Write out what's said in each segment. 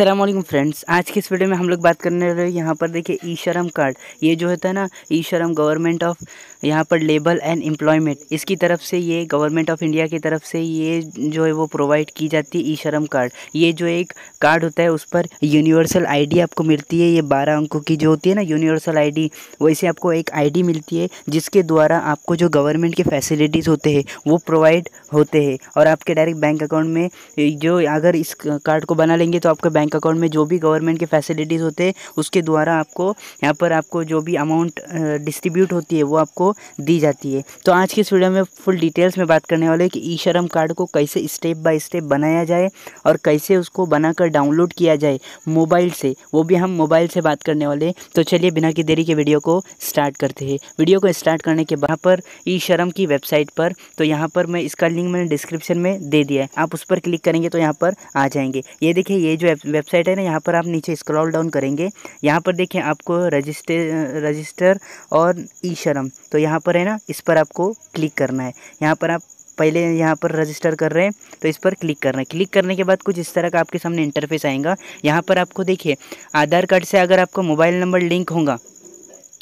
Aslam friends आज की इस वीडियो में हम लोग बात करने रहे यहाँ पर देखिए ई शर्म कार्ड ये जो होता है ना ई शर्म गवर्नमेंट ऑफ यहाँ पर लेबल एंड एम्प्लॉयमेंट इसकी तरफ से ये गवर्नमेंट ऑफ इंडिया की तरफ से ये जो है वो प्रोवाइड की जाती है ई शर्म कार्ड ये जो एक कार्ड होता है उस पर यूनिवर्सल आईडी आपको मिलती है ये बारह अंकों की जो होती है ना यूनिवर्सल आईडी वैसे आपको एक आई मिलती है जिसके द्वारा आपको जो गवर्नमेंट के फैसिलिटीज़ होते हैं वो प्रोवाइड होते हैं और आपके डायरेक्ट बैंक अकाउंट में जो अगर इस कार्ड को बना लेंगे तो आपके बैंक बैंक अकाउंट में जो भी गवर्नमेंट के फैसिलिटीज़ होते हैं उसके द्वारा आपको यहाँ पर आपको जो भी अमाउंट डिस्ट्रीब्यूट होती है वो आपको दी जाती है तो आज की इस वीडियो में फुल डिटेल्स में बात करने वाले कि ई शर्म कार्ड को कैसे स्टेप बाय स्टेप बनाया जाए और कैसे उसको बनाकर डाउनलोड किया जाए मोबाइल से वो भी हम मोबाइल से बात करने वाले तो चलिए बिना की देरी के वीडियो को स्टार्ट करते हैं वीडियो को स्टार्ट करने के बाद पर ई शर्म की वेबसाइट पर तो यहाँ पर मैं इसका लिंक मैंने डिस्क्रिप्शन में दे दिया है आप उस पर क्लिक करेंगे तो यहाँ पर आ जाएंगे ये देखिए ये जो वेबसाइट है ना यहाँ पर आप नीचे स्क्रॉल डाउन करेंगे यहाँ पर देखिए आपको रजिस्टर रजिस्टर और ई शर्म तो यहाँ पर है ना इस पर आपको क्लिक करना है यहाँ पर आप पहले यहाँ पर रजिस्टर कर रहे हैं तो इस पर क्लिक करना है क्लिक करने के बाद कुछ इस तरह का आपके सामने इंटरफेस आएगा यहाँ पर आपको देखिए आधार कार्ड से अगर आपका मोबाइल नंबर लिंक होगा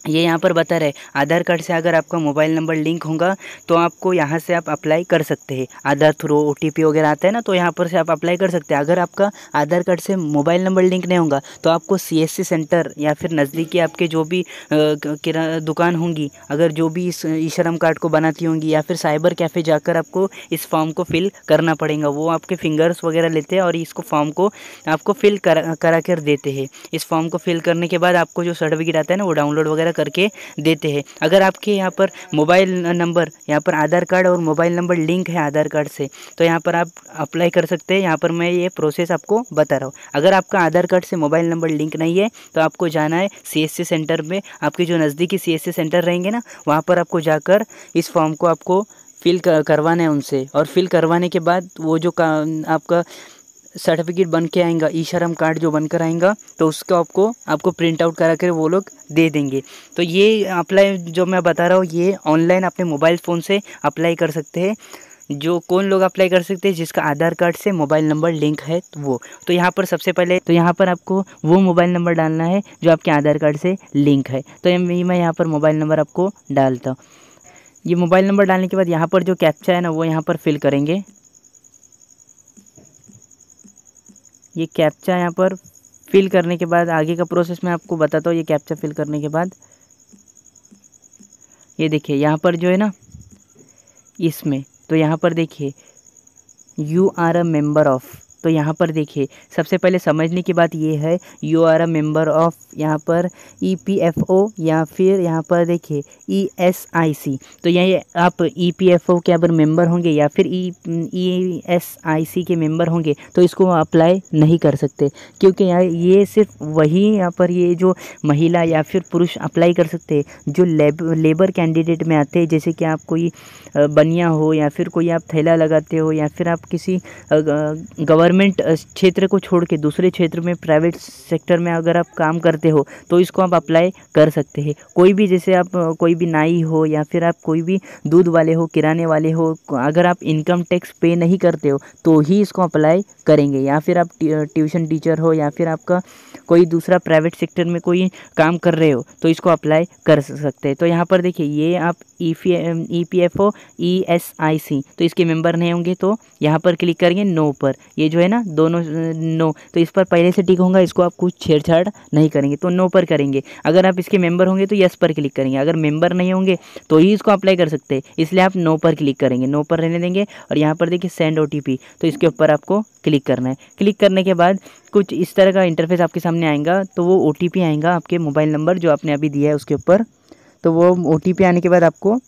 ये यहाँ पर बता रहे आधार कार्ड से अगर आपका मोबाइल नंबर लिंक होगा तो आपको यहाँ से आप अप्लाई कर सकते हैं आधार थ्रू ओ वगैरह आता है ना तो यहाँ पर से आप अप्लाई कर सकते हैं अगर आपका आधार कार्ड से मोबाइल नंबर लिंक नहीं होगा तो आपको सी सेंटर या फिर नज़दीकी आपके जो भी किरा दुकान होंगी अगर जो भी इस ई श्रम कार्ड को बनाती होंगी या फिर साइबर कैफ़े जाकर आपको इस फॉर्म को फिल करना पड़ेगा वो आपके फिंगर्स वगैरह लेते हैं और इसको फॉर्म को आपको फिल करा करा कर देते हैं इस फॉर्म को फिल करने के बाद आपको जो सर्टिफिकेट आता है ना वो डाउनलोड वगैरह करके देते हैं अगर आपके यहाँ पर मोबाइल नंबर यहाँ पर आधार कार्ड और मोबाइल नंबर लिंक है आधार कार्ड से तो यहाँ पर आप अप्लाई कर सकते हैं यहाँ पर मैं ये प्रोसेस आपको बता रहा हूँ अगर आपका आधार कार्ड से मोबाइल नंबर लिंक नहीं है तो आपको जाना है सी सेंटर में आपके जो नज़दीकी सी सेंटर रहेंगे ना वहाँ पर आपको जाकर इस फॉर्म को आपको फिल करवाना है उनसे और फिल करवाने के बाद वो जो का आपका सर्टिफिकेट बन के आएगा ई शर्म कार्ड जो बनकर आएगा तो उसको आपको आपको प्रिंट आउट करा कर वो लोग दे देंगे तो ये अप्लाई जो मैं बता रहा हूँ ये ऑनलाइन अपने मोबाइल फ़ोन से अप्लाई कर सकते हैं जो कौन लोग अप्लाई कर सकते हैं जिसका आधार कार्ड से मोबाइल नंबर लिंक है तो वो तो यहाँ पर सबसे पहले तो यहाँ पर आपको वो मोबाइल नंबर डालना है जो आपके आधार कार्ड से लिंक है तो मैं यहाँ पर मोबाइल नंबर आपको डालता हूँ ये मोबाइल नंबर डालने के बाद यहाँ पर जो कैप्चा है ना वो यहाँ पर फिल करेंगे ये कैप्चा यहाँ पर फिल करने के बाद आगे का प्रोसेस मैं आपको बताता हूँ ये कैप्चा फिल करने के बाद ये देखिए यहाँ पर जो है ना इसमें तो यहाँ पर देखिए you are a member of तो यहाँ पर देखिए सबसे पहले समझने की बात ये है you are a member of यहाँ पर ई पी एफ ओ या फिर यहाँ पर देखिए ई एस आई सी तो यही आप ई पी एफ ओ के अगर मेम्बर होंगे या फिर ई ई एस आई सी के मेम्बर होंगे तो इसको अप्लाई नहीं कर सकते क्योंकि यहाँ ये सिर्फ वही यहाँ पर ये जो महिला या फिर पुरुष अप्लाई कर सकते हैं जो लेब लेबर कैंडिडेट में आते हैं जैसे कि आप कोई बनिया हो या फिर कोई आप थैला लगाते हो या फिर आप किसी गवर्नमेंट गवर्नमेंट uh, क्षेत्र को छोड़ के दूसरे क्षेत्र में प्राइवेट सेक्टर में अगर आप काम करते हो तो इसको आप अप्लाई कर सकते हैं कोई भी जैसे आप uh, कोई भी नाई हो या फिर आप कोई भी दूध वाले हो किराने वाले हो अगर आप इनकम टैक्स पे नहीं करते हो तो ही इसको अप्लाई करेंगे या फिर आप ट्यूशन टीचर uh, हो या फिर आपका कोई दूसरा प्राइवेट सेक्टर में कोई काम कर रहे हो तो इसको अप्लाई कर सकते हैं तो यहाँ पर देखिए ये आप E P E P F O E S I C तो इसके मेंबर नहीं होंगे तो यहाँ पर क्लिक करेंगे नो पर ये जो है ना दोनों नो तो इस पर पहले से टिक होगा इसको आप कुछ छेड़छाड़ नहीं करेंगे तो नो पर करेंगे अगर आप इसके मेंबर होंगे तो यस पर क्लिक करेंगे अगर मेंबर नहीं होंगे तो ही इसको अप्लाई कर सकते हैं इसलिए आप नो पर क्लिक करेंगे नो पर रहने देंगे और यहाँ पर देखिए सेंड ओ तो इसके ऊपर आपको क्लिक करना है क्लिक करने के बाद कुछ इस तरह का इंटरफेस आपके सामने आएगा तो वो ओ आएगा आपके मोबाइल नंबर जो आपने अभी दिया है उसके ऊपर तो वो ओ आने के बाद आपको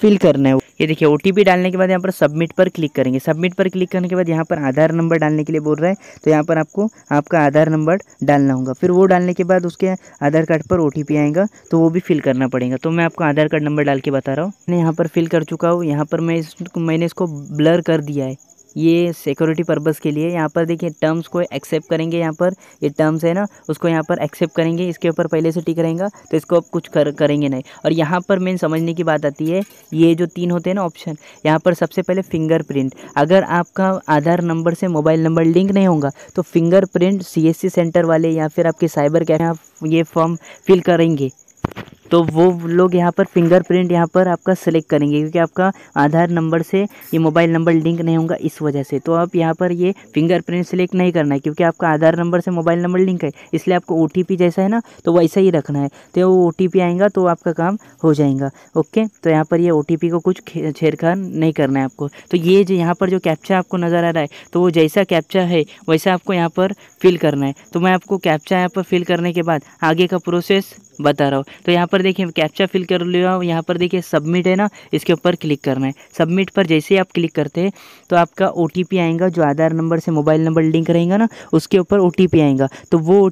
फिल करना है ये देखिए ओ डालने के बाद यहाँ पर सबमिट पर क्लिक करेंगे सबमिट पर क्लिक करने के बाद यहाँ पर आधार नंबर डालने के लिए बोल रहा है तो यहाँ पर आपको आपका आधार नंबर डालना होगा फिर वो डालने के बाद उसके आधार कार्ड पर ओ आएगा तो वो भी फिल करना पड़ेगा तो मैं आपको आधार कार्ड नंबर डाल के बता रहा हूँ मैं यहाँ पर फिल कर चुका हूँ यहाँ पर मैं इस मैंने इसको ब्लर कर दिया है ये सिक्योरिटी पर्पज़ के लिए यहाँ पर देखिए टर्म्स को एक्सेप्ट करेंगे यहाँ पर ये टर्म्स है ना उसको यहाँ पर एक्सेप्ट करेंगे इसके ऊपर पहले से टिक रहेगा तो इसको आप कुछ कर करेंगे नहीं और यहाँ पर मेन समझने की बात आती है ये जो तीन होते हैं ना ऑप्शन यहाँ पर सबसे पहले फिंगरप्रिंट अगर आपका आधार नंबर से मोबाइल नंबर लिंक नहीं होगा तो फिंगरप्रिंट सी सेंटर वाले या फिर आपके साइबर कैफे आप ये फॉर्म फिल करेंगे तो वो लोग यहाँ पर फिंगरप्रिंट यहाँ पर आपका सेलेक्ट करेंगे क्योंकि आपका आधार नंबर से ये मोबाइल नंबर लिंक नहीं होगा इस वजह से तो आप यहाँ पर ये फिंगरप्रिंट सेलेक्ट नहीं करना है क्योंकि आपका आधार नंबर से मोबाइल नंबर लिंक है इसलिए आपको ओ जैसा है ना तो वैसा ही रखना है तो वो ओ आएगा तो आपका काम हो जाएगा ओके तो यहाँ पर ये ओ को कुछ छेड़खान नहीं करना है आपको तो ये जो यहाँ पर जो कैप्चा आपको नज़र आ रहा है तो वो जैसा कैप्चा है वैसा आपको यहाँ पर फिल करना है तो मैं आपको कैप्चा यहाँ पर फिल करने के बाद आगे का प्रोसेस बता रहा हूँ तो यहाँ पर देखिए कैप्चा फिल कर लिया यहाँ पर देखिए सबमिट है ना इसके ऊपर क्लिक करना है सबमिट पर जैसे ही आप क्लिक करते हैं तो आपका ओ आएगा जो आधार नंबर से मोबाइल नंबर लिंक रहेगा ना उसके ऊपर ओ आएगा तो वो ओ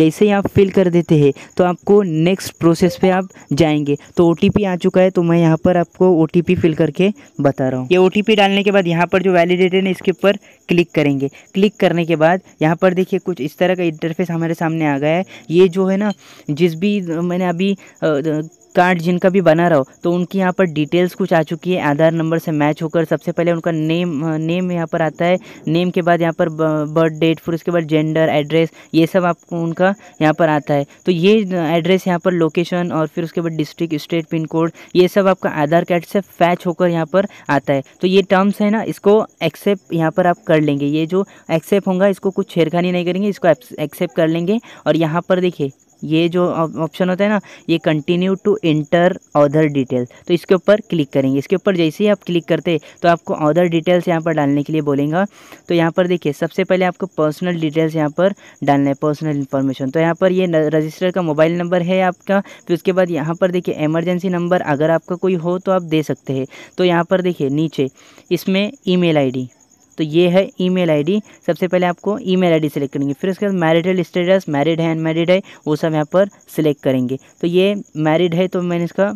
जैसे ही आप फिल कर देते हैं तो आपको नेक्स्ट प्रोसेस पे आप जाएंगे तो ओ आ चुका है तो मैं यहाँ पर आपको ओ फिल करके बता रहा हूँ ये ओ डालने के बाद यहाँ पर जो वैलिडेट है इसके ऊपर क्लिक करेंगे क्लिक करने के बाद यहाँ पर देखिए कुछ इस तरह का इंटरफेस हमारे सामने आ गया है ये जो है ना जिस भी मैंने अभी कार्ड जिनका भी बना रहा हो तो उनकी यहाँ पर डिटेल्स कुछ आ चुकी है आधार नंबर से मैच होकर सबसे पहले उनका नेम नेम यहाँ पर आता है नेम के बाद यहाँ पर बर्थ डेट फिर उसके बाद जेंडर एड्रेस ये सब आपको उनका यहाँ पर आता है तो ये एड्रेस यहाँ पर लोकेशन और फिर उसके बाद डिस्ट्रिक्ट स्टेट पिन कोड ये सब आपका आधार कार्ड से फैच होकर यहाँ पर आता है तो ये टर्म्स है ना इसको एक्सेप्ट यहाँ पर आप कर लेंगे ये जो एक्सेप्ट होगा इसको कुछ छेड़खानी नहीं करेंगे इसको एक्सेप्ट कर लेंगे और यहाँ पर देखिए ये जो ऑप्शन होता है ना ये continue to enter other detail तो इसके ऊपर क्लिक करेंगे इसके ऊपर जैसे ही आप क्लिक करते तो आपको ऑदर डिटेल्स यहाँ पर डालने के लिए बोलेंगे तो यहाँ पर देखिए सबसे पहले आपको पर्सनल डिटेल्स यहाँ पर डालना है पर्सनल इन्फॉर्मेशन तो यहाँ पर ये रजिस्टर का मोबाइल नंबर है आपका फिर उसके बाद यहाँ पर देखिए एमरजेंसी नंबर अगर आपका कोई हो तो आप दे सकते हैं तो यहाँ पर देखिए नीचे इसमें ई मेल तो ये है ईमेल आईडी सबसे पहले आपको ईमेल आईडी सेलेक्ट करेंगे फिर उसके बाद मैरिटल स्टेटस मैरिड है अनमेरिड है वो सब यहाँ पर सिलेक्ट करेंगे तो ये मैरिड है तो मैंने इसका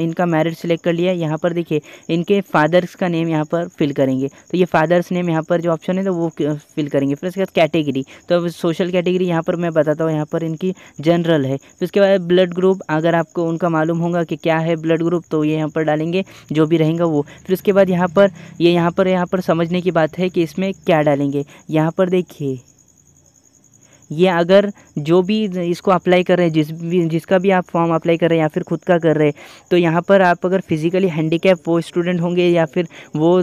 इनका मैरिड सेलेक्ट कर लिया यहाँ पर देखिए इनके फादर्स का नेम यहाँ पर फिल करेंगे तो ये फादर्स नेम यहाँ पर जो ऑप्शन है तो वो फिल करेंगे फिर उसके बाद कैटेगरी तो अब सोशल कैटेगरी यहाँ पर मैं बताता हूँ यहाँ पर इनकी जनरल है फिर उसके बाद ब्लड ग्रुप अगर आपको उनका मालूम होगा कि क्या है ब्लड ग्रुप तो ये यहाँ पर डालेंगे जो भी रहेंगे वो फिर उसके बाद यहाँ पर ये यहाँ पर यहाँ पर समझने की बात है है कि इसमें क्या डालेंगे यहाँ पर देखिए ये अगर जो भी इसको अप्लाई कर रहे हैं जिस भी जिसका भी आप फॉर्म अप्लाई कर रहे हैं या फिर खुद का कर रहे हैं तो यहाँ पर आप अगर फिज़िकली हैंडीकैप वो स्टूडेंट होंगे या फिर वो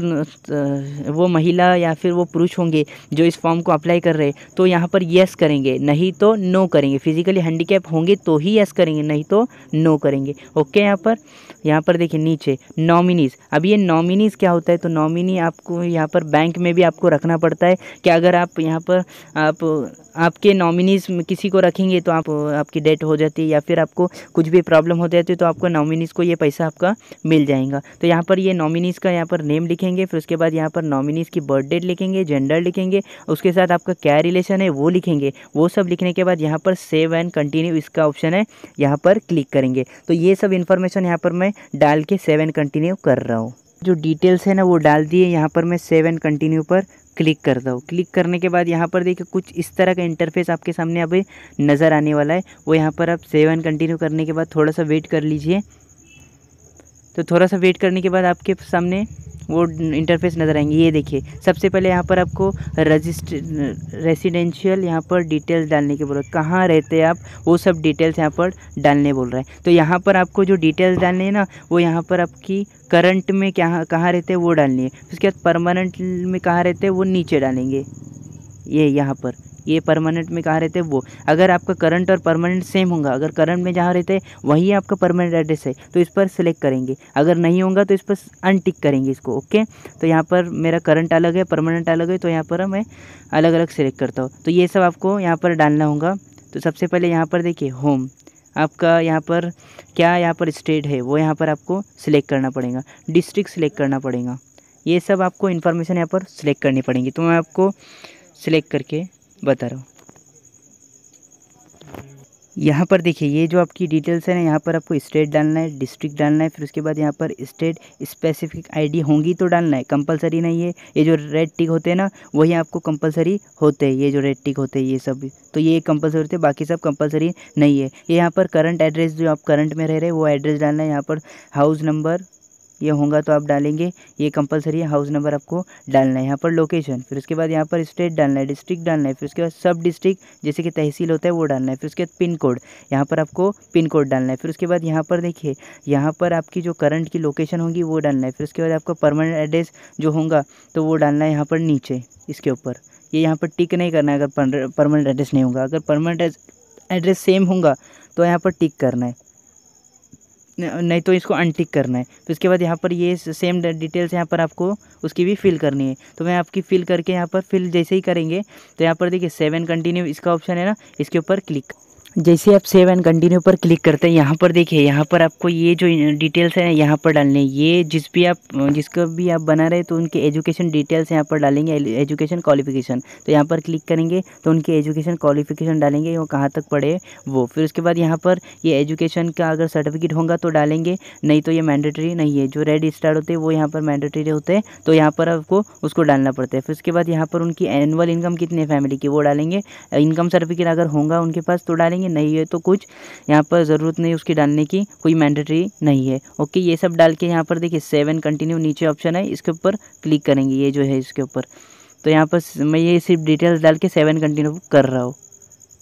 वो महिला या फिर वो पुरुष होंगे जो इस फॉर्म को अप्लाई कर रहे हैं तो यहाँ पर येस करेंगे नहीं तो नो करेंगे फिज़िकली हैंडीकैप होंगे तो ही येस करेंगे नहीं तो नो करेंगे ओके यहाँ पर यहाँ पर देखिए नीचे नॉमिनीज़ अब ये नॉमिनीज़ क्या होता है तो नॉमिनी आपको यहाँ पर बैंक में भी आपको रखना पड़ता है कि अगर आप यहाँ पर आप आपके नॉमिनीज किसी को रखेंगे तो आप आपकी डेट हो जाती है या फिर आपको कुछ भी प्रॉब्लम हो जाती है तो आपको नॉमिनीज़ को ये पैसा आपका मिल जाएगा तो यहाँ पर ये नॉमिनीज़ का यहाँ पर नेम लिखेंगे फिर उसके बाद यहाँ पर नॉमिनीज़ की बर्थ डेट लिखेंगे जेंडर लिखेंगे उसके साथ आपका क्या रिलेशन है वो लिखेंगे वो सब लिखने के बाद यहाँ पर सेव एंड कंटिन्यू इसका ऑप्शन है यहाँ पर क्लिक करेंगे तो ये सब इन्फॉर्मेशन यहाँ पर मैं डाल के सेव एंड कंटिन्यू कर रहा हूँ जो डिटेल्स है ना वो डाल दिए यहाँ पर मैं सेव एंड कंटिन्यू पर क्लिक करता हूँ क्लिक करने के बाद यहाँ पर देखिए कुछ इस तरह का इंटरफेस आपके सामने अभी नज़र आने वाला है वो यहाँ पर आप सेवन कंटिन्यू करने के बाद थोड़ा सा वेट कर लीजिए तो थोड़ा सा वेट करने के बाद आपके सामने वो इंटरफेस नज़र आएंगे ये देखिए सबसे पहले यहाँ पर आपको रजिस्ट रेसिडेंशियल यहाँ पर डिटेल्स डालने के बोल रहे कहाँ रहते हैं आप वो सब डिटेल्स यहाँ पर डालने बोल रहे हैं तो यहाँ पर आपको जो डिटेल्स डालने हैं ना वो यहाँ पर आपकी करंट में क्या कहाँ रहते हैं वो डालनी है उसके बाद परमानेंट में कहाँ रहते हैं वो नीचे डालेंगे ये यहाँ पर ये परमानेंट में कहाँ रहते हैं वो अगर आपका करंट और परमानेंट सेम होगा अगर करंट में जहाँ रहते हैं वही आपका परमानेंट एड्रेस है तो इस पर सिलेक्ट करेंगे अगर नहीं होगा तो इस पर अनटिक करेंगे इसको ओके तो यहाँ पर मेरा करंट अलग है परमानेंट अलग है तो यहाँ पर मैं अलग अलग सेलेक्ट करता हूँ तो ये सब आपको यहाँ पर डालना होगा तो सबसे पहले यहाँ पर देखिए होम आपका यहाँ पर क्या यहाँ पर स्टेट है वो यहाँ पर आपको सिलेक्ट करना पड़ेगा डिस्ट्रिक्ट सिलेक्ट करना पड़ेगा ये सब आपको इन्फॉर्मेशन यहाँ पर सिलेक्ट करनी पड़ेगी तो मैं आपको सिलेक्ट करके बता रहा हूँ यहाँ पर देखिए ये जो आपकी डिटेल्स है ना यहाँ पर आपको स्टेट डालना है डिस्ट्रिक्ट डालना है फिर उसके बाद यहाँ पर स्टेट स्पेसिफिक आईडी होंगी तो डालना है कंपलसरी नहीं है ये जो रेड टिक होते हैं ना वही आपको कंपलसरी होते हैं ये जो रेड टिक होते हैं ये सब तो ये कंपलसरी होते हैं बाकी सब कंपलसरी नहीं है ये यहाँ पर करंट एड्रेस जो आप करंट में रह रहे हैं वो एड्रेस डालना है यहाँ पर हाउस नंबर ये होगा तो आप डालेंगे ये कंपलसरी है हाउस नंबर आपको डालना है यहाँ पर लोकेशन फिर उसके बाद यहाँ पर स्टेट डालना है डिस्ट्रिक्ट डालना है फिर उसके बाद सब डिस्ट्रिक्ट जैसे कि तहसील होता है वो डालना है फिर उसके बाद पिन कोड यहाँ पर आपको पिन कोड डालना है फिर उसके बाद यहाँ पर देखिए यहाँ पर आपकी जो करंट की लोकेशन होगी वो डालना है फिर उसके बाद आपका परमानेंट एड्रेस जो होगा तो वो डालना है यहाँ पर नीचे इसके ऊपर ये यहाँ पर टिक नहीं करना है अगर परमानेंट एड्रेस नहीं होगा अगर परमानेंट एड्रेस सेम होगा तो यहाँ पर टिक करना है नहीं तो इसको अनटिक करना है तो इसके बाद यहाँ पर ये सेम डिटेल्स यहाँ पर आपको उसकी भी फिल करनी है तो मैं आपकी फिल करके यहाँ पर फिल जैसे ही करेंगे तो यहाँ पर देखिए सेवन कंटिन्यू इसका ऑप्शन है ना इसके ऊपर क्लिक जैसे आप सेव एंड कंटिन्यू पर क्लिक करते हैं यहाँ पर देखिए यहाँ पर आपको ये जो डिटेल्स हैं यहाँ पर डालने ये जिस भी आप जिसको भी आप बना रहे तो उनके एजुकेशन डिटेल्स यहाँ पर डालेंगे एजुकेशन क्वालिफिकेशन तो यहाँ पर क्लिक करेंगे तो उनके एजुकेशन क्वालिफिकेशन डालेंगे वो कहाँ तक पढ़े वो फिर उसके बाद यहाँ पर ये एजुकेशन का अगर सर्टिफिकेट होगा तो डालेंगे नहीं तो ये मैंडेटरी नहीं है जो रेड स्टार होते हैं वो यहाँ पर मैंडेटरी होते हैं तो यहाँ पर आपको उसको डालना पड़ता है फिर उसके बाद यहाँ पर उनकी एनुअल इनकम कितनी है फैमिली की वो डालेंगे इनकम सर्टिफिकेट अगर होगा उनके पास तो डालेंगे डालेंगे नहीं है तो कुछ यहाँ पर ज़रूरत नहीं उसकी डालने की कोई मैंडेटरी नहीं है ओके ये सब डाल के यहाँ पर देखिए सेवन कंटिन्यू नीचे ऑप्शन है इसके ऊपर क्लिक करेंगे ये जो है इसके ऊपर तो यहाँ पर मैं ये सिर्फ डिटेल्स डाल के सेवन कंटिन्यू कर रहा हूँ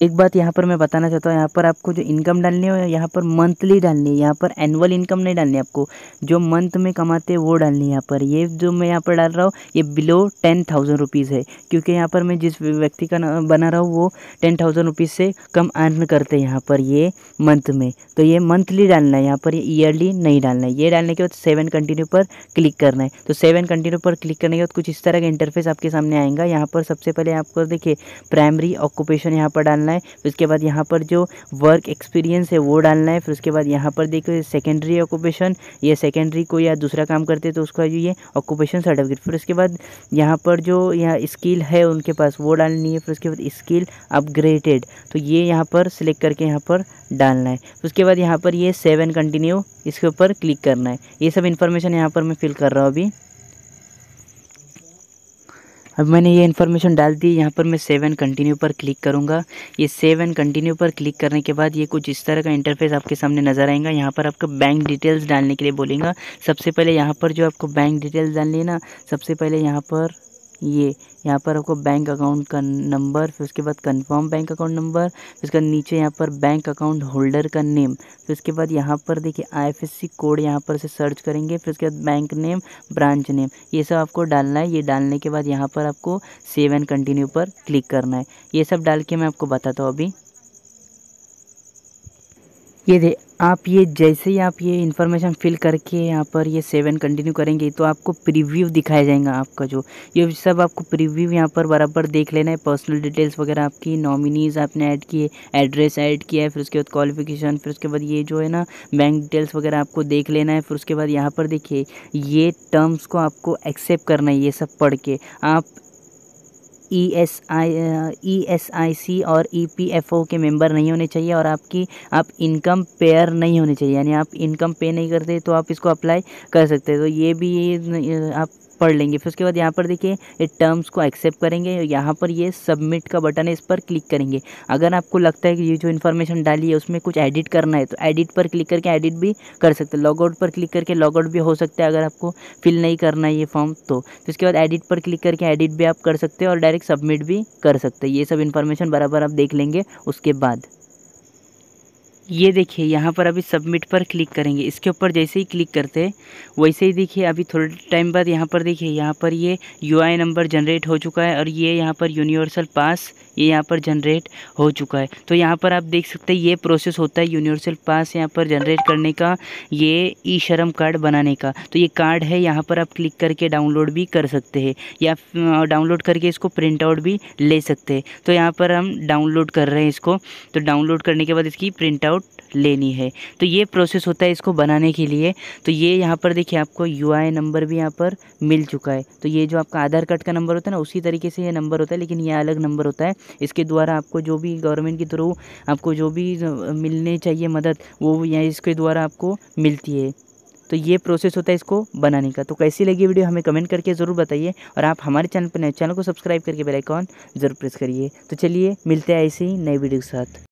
एक बात यहाँ पर मैं बताना चाहता हूँ यहाँ पर आपको जो इनकम डालनी है यहाँ पर मंथली डालनी है यहाँ पर एनुअल इनकम नहीं डालनी है आपको जो मंथ में कमाते हैं वो डालनी है यहाँ पर ये जो मैं यहाँ पर डाल रहा हूँ ये बिलो टेन थाउजेंड रुपीज़ है क्योंकि यहाँ पर मैं जिस व्यक्ति का बना रहा हूँ वो टेन थाउजेंड रुपीज़ से कम अर्न करते हैं यहाँ पर ये मंथ में तो ये मंथली डालना है यहाँ पर ये ईयरली नहीं डालना है ये डालने के बाद सेवन कंटिन्यू पर क्लिक करना है तो सेवन कंटिन्यू पर क्लिक करने के बाद कुछ इस तरह का इंटरफेस आपके सामने आएगा यहाँ पर सबसे पहले आपको देखिए प्राइमरी ऑक्यूपेशन यहाँ पर डालना डालना है फिर उसके बाद यहाँ पर जो वर्क एक्सपीरियंस है वो डालना है फिर उसके बाद यहाँ पर देखो सेकेंडरी ऑक्यूपेशन या सेकेंडरी को या दूसरा काम करते तो उसका जो ये ऑक्यूपेशन सर्टिफिकेट फिर उसके बाद यहाँ पर जो यहाँ स्किल है उनके पास वो डालनी है फिर उसके बाद स्किल अपग्रेडेड तो ये यहाँ पर सिलेक्ट करके यहाँ पर डालना है फिर उसके बाद यहाँ पर ये सेवन कंटिन्यू इसके ऊपर क्लिक करना है ये सब इन्फॉर्मेशन यहाँ पर मैं फिल कर रहा हूँ अभी अब मैंने ये इन्फॉर्मेशन डाल दी यहाँ पर मैं सेवन कंटिन्यू पर क्लिक करूँगा ये सेवन कंटिन्यू पर क्लिक करने के बाद ये कुछ इस तरह का इंटरफेस आपके सामने नज़र आएगा यहाँ पर आपको बैंक डिटेल्स डालने के लिए बोलेगा सबसे पहले यहाँ पर जो आपको बैंक डिटेल्स डालनी है ना सबसे पहले यहाँ पर ये यहाँ पर आपको बैंक अकाउंट का नंबर फिर उसके बाद कंफर्म बैंक अकाउंट नंबर फिर उसके नीचे यहाँ पर बैंक अकाउंट होल्डर का नेम फिर उसके बाद यहाँ पर देखिए आईएफएससी कोड यहाँ पर से सर्च करेंगे फिर उसके बाद बैंक नेम ब्रांच नेम ये सब आपको डालना है ये डालने के बाद यहाँ पर आपको सेव एंड कंटिन्यू पर क्लिक करना है ये सब डाल के मैं आपको बताता हूँ अभी ये दे आप ये जैसे ही आप ये इन्फॉर्मेशन फिल करके यहाँ पर ये सेवन कंटिन्यू करेंगे तो आपको प्रीव्यू दिखाया जाएगा आपका जो ये सब आपको प्रीव्यू यहाँ पर बराबर देख लेना है पर्सनल डिटेल्स वगैरह आपकी नॉमिनीज़ आपने ऐड किए एड्रेस ऐड किया है फिर उसके बाद क्वालिफिकेशन फिर उसके बाद ये जो है ना बैंक डिटेल्स वगैरह आपको देख लेना है फिर उसके बाद यहाँ पर देखिए ये टर्म्स को आपको एक्सेप्ट करना है ये सब पढ़ के आप ई S I E S I सी और ई पी एफ ओ के मेंबर नहीं होने चाहिए और आपकी आप इनकम पेयर नहीं होने चाहिए यानी आप इनकम पे नहीं करते तो आप इसको अप्लाई कर सकते हैं तो ये भी आप पढ़ लेंगे फिर उसके बाद यहाँ पर देखिए ये टर्म्स को एक्सेप्ट करेंगे यहाँ पर ये सबमिट का बटन है इस पर क्लिक करेंगे अगर आपको लगता है कि ये जो इन्फॉर्मेशन डाली है उसमें कुछ एडिट करना है तो एडिट पर क्लिक करके एडिट भी कर सकते हैं लॉगआउट पर क्लिक करके लॉगआउट भी हो सकता है अगर आपको फिल नहीं करना है ये फॉर्म तो फिर तो उसके बाद एडिट पर क्लिक करके एडिट भी आप कर सकते हैं और डायरेक्ट सबमिट भी कर सकते हैं ये सब इन्फॉर्मेशन बराबर आप देख लेंगे उसके बाद ये देखिए यहाँ पर अभी सबमिट पर क्लिक करेंगे इसके ऊपर जैसे ही क्लिक करते हैं वैसे ही देखिए अभी थोड़े टाइम बाद यहाँ पर देखिए यहाँ पर ये यू नंबर जनरेट हो चुका है और ये यहाँ पर यूनिवर्सल पास ये यहाँ पर जनरेट हो चुका है तो यहाँ पर आप देख सकते हैं ये प्रोसेस होता है यूनिवर्सल पास यहाँ पर जनरेट करने का ये ई शर्म कार्ड बनाने का तो ये कार्ड है यहाँ पर आप क्लिक करके डाउनलोड भी कर सकते हैं या डाउनलोड करके इसको प्रिंट आउट भी ले सकते हैं तो यहाँ पर हम डाउनलोड कर रहे हैं इसको तो डाउनलोड करने के बाद इसकी प्रिंट आउट आउट लेनी है तो ये प्रोसेस होता है इसको बनाने के लिए तो ये यहाँ पर देखिए आपको यू नंबर भी यहाँ पर मिल चुका है तो ये जो आपका आधार कार्ड का नंबर होता है ना उसी तरीके से ये नंबर होता है लेकिन ये अलग नंबर होता है इसके द्वारा आपको जो भी गवर्नमेंट के थ्रू आपको जो भी मिलने चाहिए मदद वो यहाँ इसके द्वारा आपको मिलती है तो ये प्रोसेस होता है इसको बनाने का तो कैसी लगी वीडियो हमें कमेंट करके ज़रूर बताइए और आप हमारे चैनल पर नए चैनल को सब्सक्राइब करके बेल आइकॉन जरूर प्रेस करिए तो चलिए मिलते हैं ऐसे ही नए वीडियो के साथ